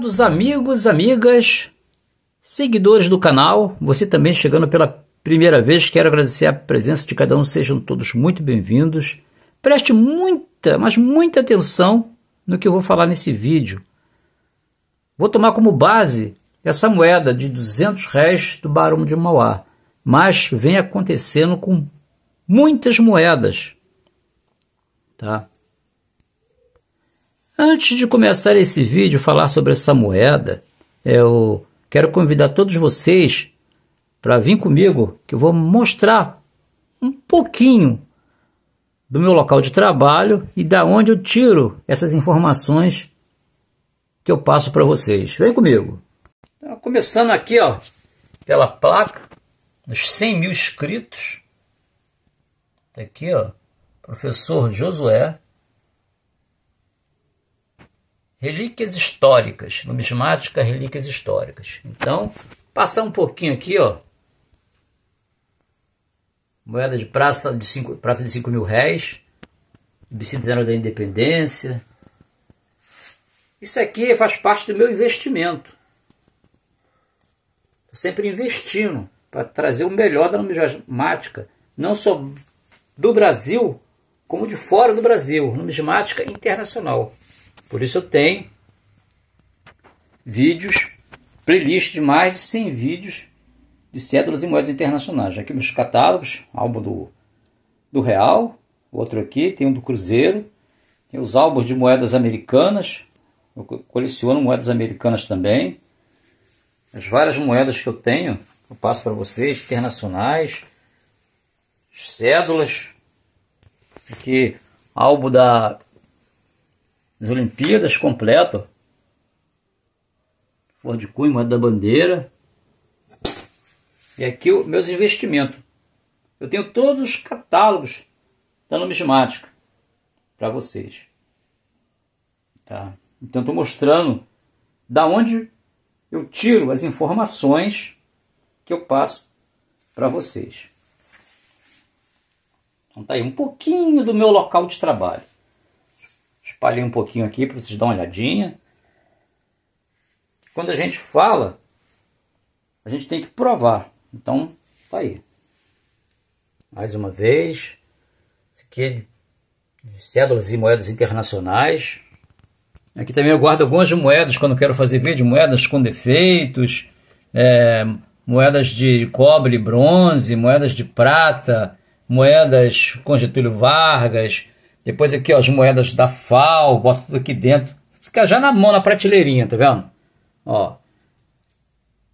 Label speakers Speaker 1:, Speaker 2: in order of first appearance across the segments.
Speaker 1: Dos amigos, amigas, seguidores do canal, você também chegando pela primeira vez, quero agradecer a presença de cada um, sejam todos muito bem-vindos. Preste muita, mas muita atenção no que eu vou falar nesse vídeo. Vou tomar como base essa moeda de 200 réis do Barão de Mauá, mas vem acontecendo com muitas moedas. Tá? Antes de começar esse vídeo, falar sobre essa moeda, eu quero convidar todos vocês para vir comigo, que eu vou mostrar um pouquinho do meu local de trabalho e da onde eu tiro essas informações que eu passo para vocês. Vem comigo. Então, começando aqui, ó, pela placa dos 100 mil inscritos. Tá aqui, ó, professor Josué Relíquias históricas, numismática, relíquias históricas. Então, passar um pouquinho aqui, ó. Moeda de prata de 5 prata de cinco mil réis, bicentenário da independência. Isso aqui faz parte do meu investimento. sempre investindo para trazer o melhor da numismática, não só do Brasil, como de fora do Brasil, numismática internacional. Por isso eu tenho vídeos, playlist de mais de 100 vídeos de cédulas e moedas internacionais. Aqui meus catálogos, álbum do, do Real, outro aqui, tem um do Cruzeiro, tem os álbuns de moedas americanas, eu coleciono moedas americanas também. As várias moedas que eu tenho, eu passo para vocês, internacionais, cédulas, aqui álbum da as Olimpíadas completo. Flor de cunho, moeda da bandeira. E aqui o meus investimentos. Eu tenho todos os catálogos da numismática para vocês. Tá? Então estou mostrando da onde eu tiro as informações que eu passo para vocês. Então tá aí um pouquinho do meu local de trabalho. Espalhei um pouquinho aqui para vocês dar uma olhadinha. Quando a gente fala, a gente tem que provar. Então, tá aí. Mais uma vez, aqui é cédulas e moedas internacionais. Aqui também eu guardo algumas moedas quando quero fazer vídeo, moedas com defeitos, é, moedas de cobre, bronze, moedas de prata, moedas com Getúlio Vargas, depois aqui, ó, as moedas da FAO, bota tudo aqui dentro. Fica já na mão, na prateleirinha, tá vendo? Ó.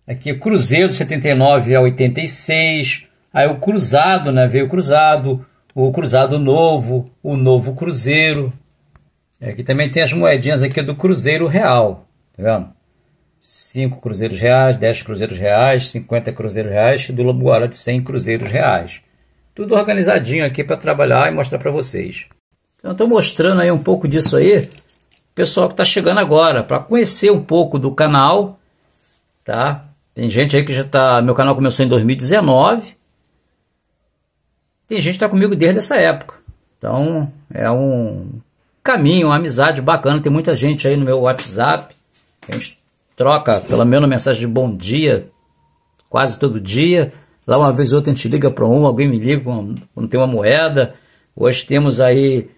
Speaker 1: Aqui o Cruzeiro de 79 a 86. Aí o Cruzado, né? Veio o Cruzado. O Cruzado Novo. O Novo Cruzeiro. Aqui também tem as moedinhas aqui do Cruzeiro Real. Tá vendo? 5 cruzeiros reais, 10 cruzeiros reais, 50 cruzeiros reais e do Lobo Guará de 100 cruzeiros reais. Tudo organizadinho aqui para trabalhar e mostrar para vocês. Então estou mostrando aí um pouco disso aí, pessoal que está chegando agora, para conhecer um pouco do canal, tá? Tem gente aí que já está, meu canal começou em 2019, tem gente que está comigo desde essa época. Então é um caminho, uma amizade bacana, tem muita gente aí no meu WhatsApp, a gente troca pelo menos mensagem de bom dia quase todo dia, lá uma vez ou outra a gente liga para um, alguém me liga quando tem uma moeda, hoje temos aí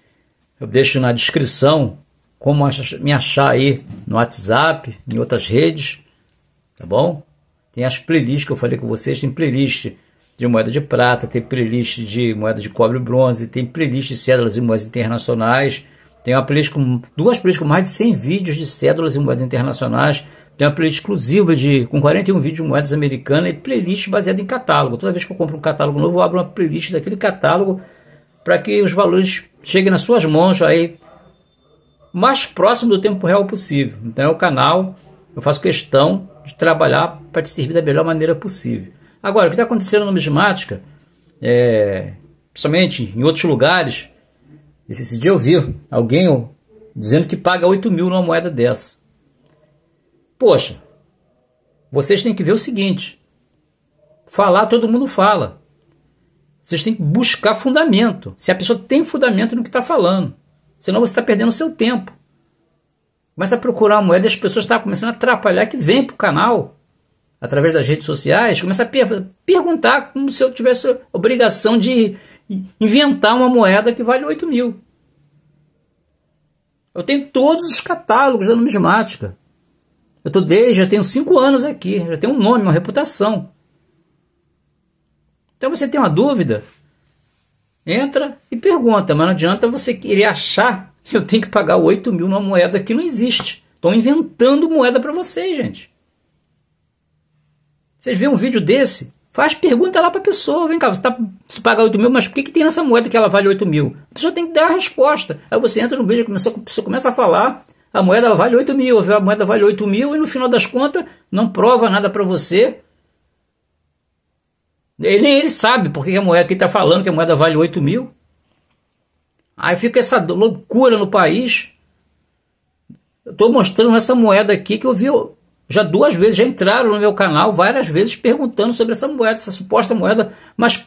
Speaker 1: eu deixo na descrição como me achar aí no WhatsApp, em outras redes, tá bom? Tem as playlists que eu falei com vocês, tem playlist de moeda de prata, tem playlist de moeda de cobre e bronze, tem playlist de cédulas e moedas internacionais, tem uma playlist com duas playlists com mais de 100 vídeos de cédulas e moedas internacionais, tem uma playlist exclusiva de com 41 vídeos de moedas americanas e playlist baseada em catálogo. Toda vez que eu compro um catálogo novo, eu abro uma playlist daquele catálogo para que os valores cheguem nas suas mãos aí mais próximo do tempo real possível. Então é o canal, eu faço questão de trabalhar para te servir da melhor maneira possível. Agora, o que está acontecendo na numismática, é, principalmente em outros lugares, esse dia eu vi alguém dizendo que paga 8 mil numa moeda dessa. Poxa, vocês têm que ver o seguinte: falar todo mundo fala. Vocês têm que buscar fundamento. Se a pessoa tem fundamento no que está falando. Senão você está perdendo seu tempo. Começa a procurar a moeda e as pessoas estão tá começando a atrapalhar que vem para o canal. Através das redes sociais. Começa a per perguntar como se eu tivesse a obrigação de inventar uma moeda que vale 8 mil. Eu tenho todos os catálogos da numismática. Eu estou desde, já tenho cinco anos aqui, já tenho um nome, uma reputação. Então você tem uma dúvida? Entra e pergunta, mas não adianta você querer achar que eu tenho que pagar 8 mil numa moeda que não existe. Estão inventando moeda para vocês, gente. Vocês vêem um vídeo desse? Faz pergunta lá para a pessoa. Vem cá, você está pagando 8 mil, mas por que, que tem essa moeda que ela vale 8 mil? A pessoa tem que dar a resposta. Aí você entra no vídeo, a pessoa, a pessoa começa a falar, a moeda vale 8 mil, a moeda vale 8 mil, e no final das contas não prova nada para você, ele, nem ele sabe porque a moeda aqui está falando que a moeda vale 8 mil. Aí fica essa loucura no país. Eu estou mostrando essa moeda aqui que eu vi já duas vezes, já entraram no meu canal várias vezes perguntando sobre essa moeda, essa suposta moeda. Mas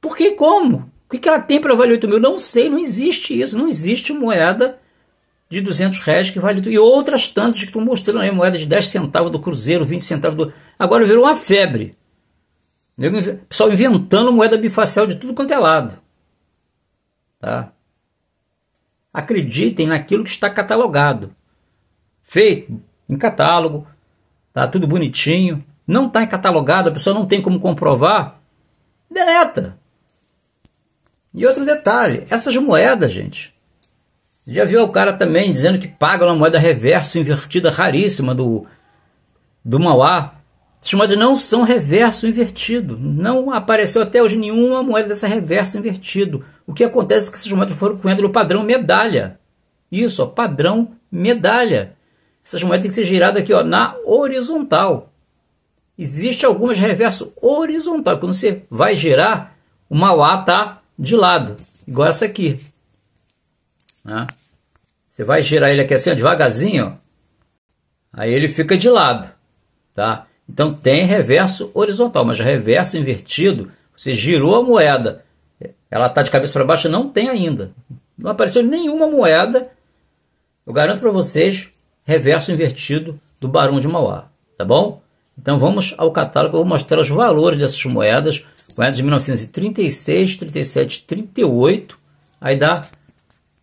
Speaker 1: por que como? O que, que ela tem para valer 8 mil? Não sei, não existe isso. Não existe moeda de 200 reais que vale E outras tantas que estão mostrando aí, moeda de 10 centavos do Cruzeiro, 20 centavos do... Agora virou uma febre pessoal inventando moeda bifacial de tudo quanto é lado. Tá? Acreditem naquilo que está catalogado. Feito em catálogo, tá tudo bonitinho. Não está catalogado, a pessoa não tem como comprovar. Deleta. E outro detalhe, essas moedas, gente. já viu o cara também dizendo que paga uma moeda reverso invertida raríssima do, do Mauá, essas moedas não são reverso invertido. Não apareceu até hoje nenhuma moeda dessa reverso invertido. O que acontece é que esses moedas foram cunhadas no padrão medalha. Isso, ó, padrão medalha. Essas moedas têm que ser giradas aqui ó, na horizontal. Existe algumas reverso horizontal. Quando você vai girar, o Mauá está de lado, igual essa aqui. Né? Você vai girar ele aqui assim, ó, devagarzinho, ó. aí ele fica de lado. Tá? Então tem reverso horizontal, mas reverso invertido, você girou a moeda, ela está de cabeça para baixo, não tem ainda. Não apareceu nenhuma moeda, eu garanto para vocês, reverso invertido do Barão de Mauá, tá bom? Então vamos ao catálogo, eu vou mostrar os valores dessas moedas, moedas de 1936, 37, 38, aí dá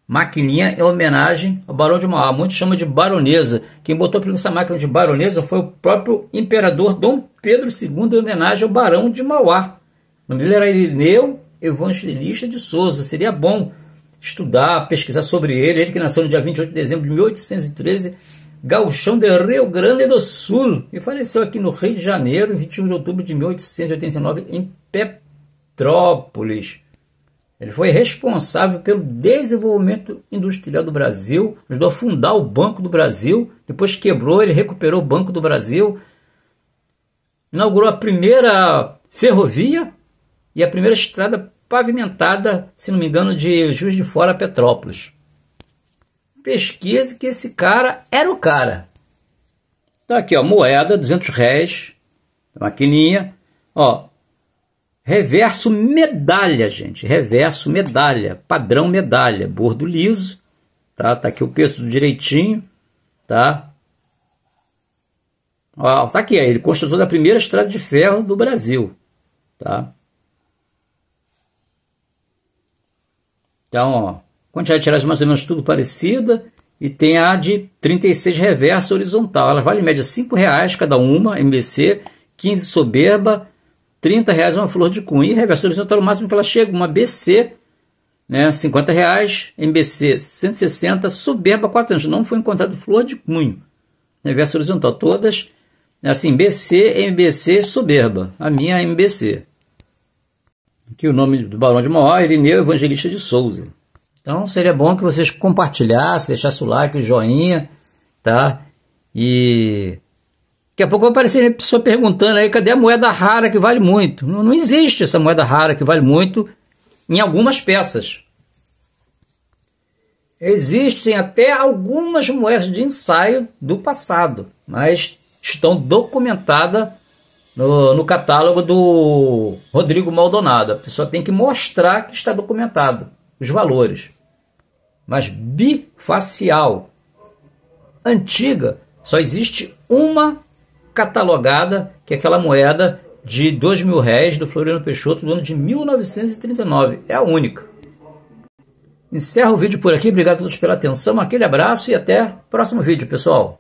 Speaker 1: Maquininha é homenagem ao Barão de Mauá. Muitos chamam de baronesa. Quem botou essa máquina de baronesa foi o próprio imperador Dom Pedro II, em homenagem ao Barão de Mauá. O nome dele era Irineu Evangelista de Souza. Seria bom estudar, pesquisar sobre ele. Ele que nasceu no dia 28 de dezembro de 1813, gauchão de Rio Grande do Sul. E faleceu aqui no Rio de Janeiro, em 21 de outubro de 1889, em Petrópolis. Ele foi responsável pelo desenvolvimento industrial do Brasil, ajudou a fundar o Banco do Brasil, depois quebrou, ele recuperou o Banco do Brasil, inaugurou a primeira ferrovia e a primeira estrada pavimentada, se não me engano, de Juiz de Fora a Petrópolis. Pesquise que esse cara era o cara. Tá aqui, ó, moeda, 200 réis, maquininha, ó, Reverso medalha, gente. Reverso medalha. Padrão medalha. Bordo liso. Tá, tá aqui o peso direitinho. Tá? Ó, tá aqui. ele construtor da primeira estrada de ferro do Brasil. Tá? Então, ó. Quantidade de tiragem é mais ou menos tudo parecida. E tem a de 36 reverso horizontal. Ela vale em média R$ reais cada uma. MBC. 15 soberba. 30 reais uma flor de cunha e reversão horizontal, o máximo que ela chega, uma BC, né, 50 reais, MBC 160, soberba 4 anos, não foi encontrado flor de cunho, reverso horizontal, tá, todas, assim, BC, MBC, soberba, a minha é MBC. Aqui o nome do Barão de Mauá, Irineu Evangelista de Souza. Então seria bom que vocês compartilhassem, deixassem o like, o joinha, tá? E Daqui a pouco vai aparecer pessoa perguntando aí, cadê a moeda rara que vale muito? Não, não existe essa moeda rara que vale muito em algumas peças. Existem até algumas moedas de ensaio do passado, mas estão documentadas no, no, catálogo do Rodrigo Maldonado. A pessoa tem que mostrar que está documentado os valores. Mas bifacial antiga só existe uma catalogada que é aquela moeda de dois mil réis do Floriano Peixoto do ano de 1939. É a única. Encerro o vídeo por aqui. Obrigado a todos pela atenção. Aquele abraço e até o próximo vídeo, pessoal.